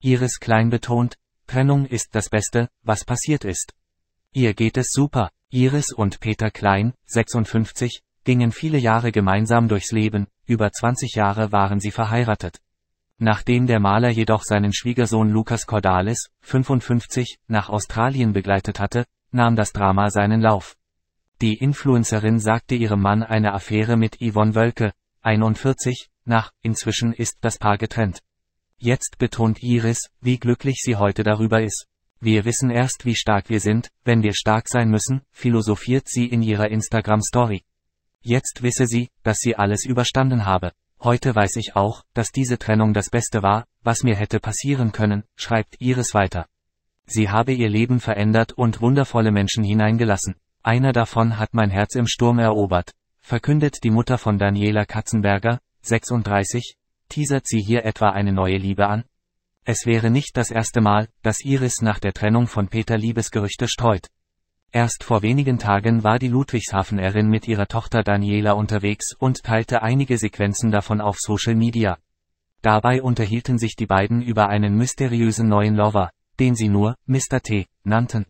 Iris Klein betont, Trennung ist das Beste, was passiert ist. Ihr geht es super. Iris und Peter Klein, 56, gingen viele Jahre gemeinsam durchs Leben, über 20 Jahre waren sie verheiratet. Nachdem der Maler jedoch seinen Schwiegersohn Lukas Cordalis, 55, nach Australien begleitet hatte, nahm das Drama seinen Lauf. Die Influencerin sagte ihrem Mann eine Affäre mit Yvonne Wölke, 41, nach, inzwischen ist das Paar getrennt. Jetzt betont Iris, wie glücklich sie heute darüber ist. Wir wissen erst, wie stark wir sind, wenn wir stark sein müssen, philosophiert sie in ihrer Instagram-Story. Jetzt wisse sie, dass sie alles überstanden habe. Heute weiß ich auch, dass diese Trennung das Beste war, was mir hätte passieren können, schreibt Iris weiter. Sie habe ihr Leben verändert und wundervolle Menschen hineingelassen. Einer davon hat mein Herz im Sturm erobert, verkündet die Mutter von Daniela Katzenberger, 36, teasert sie hier etwa eine neue Liebe an? Es wäre nicht das erste Mal, dass Iris nach der Trennung von Peter Liebesgerüchte streut. Erst vor wenigen Tagen war die Ludwigshafenerin mit ihrer Tochter Daniela unterwegs und teilte einige Sequenzen davon auf Social Media. Dabei unterhielten sich die beiden über einen mysteriösen neuen Lover, den sie nur Mr. T nannten.